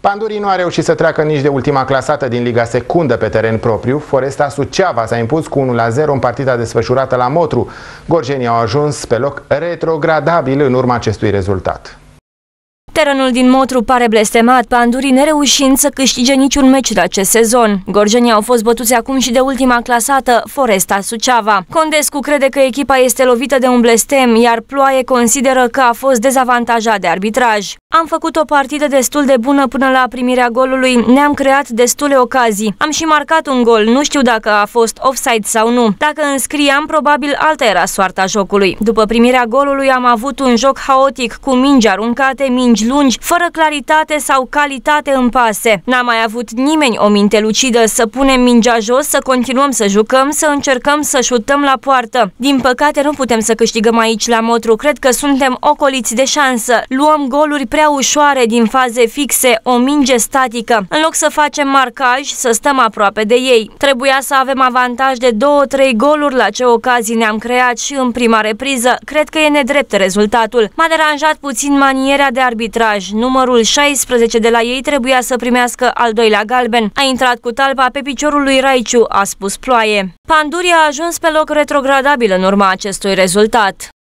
Pandurii nu a reușit să treacă nici de ultima clasată din Liga Secundă pe teren propriu. Foresta Suceava s-a impus cu 1-0 în partida desfășurată la Motru. Gorjenii au ajuns pe loc retrogradabil în urma acestui rezultat. Terenul din Motru pare blestemat, pandurii nereușind să câștige niciun meci de acest sezon. Gorjenii au fost bătuți acum și de ultima clasată, Foresta Suceava. Condescu crede că echipa este lovită de un blestem, iar Ploaie consideră că a fost dezavantajat de arbitraj. Am făcut o partidă destul de bună până la primirea golului, ne-am creat destule ocazii. Am și marcat un gol, nu știu dacă a fost offside sau nu. Dacă înscriam, probabil alta era soarta jocului. După primirea golului am avut un joc haotic, cu mingi aruncate, mingi lungi, lungi, fără claritate sau calitate în pase. N-a mai avut nimeni o minte lucidă să punem mingea jos, să continuăm să jucăm, să încercăm să șutăm la poartă. Din păcate nu putem să câștigăm aici la Motru, cred că suntem ocoliți de șansă. Luăm goluri prea ușoare din faze fixe, o minge statică. În loc să facem marcaj, să stăm aproape de ei. Trebuia să avem avantaj de 2-3 goluri la ce ocazii ne-am creat și în prima repriză. Cred că e nedrept rezultatul. M-a deranjat puțin maniera de arbitru arbitraj. Numărul 16 de la ei trebuia să primească al doilea galben. A intrat cu talpa pe piciorul lui Raiciu, a spus ploaie. Panduria a ajuns pe loc retrogradabil în urma acestui rezultat.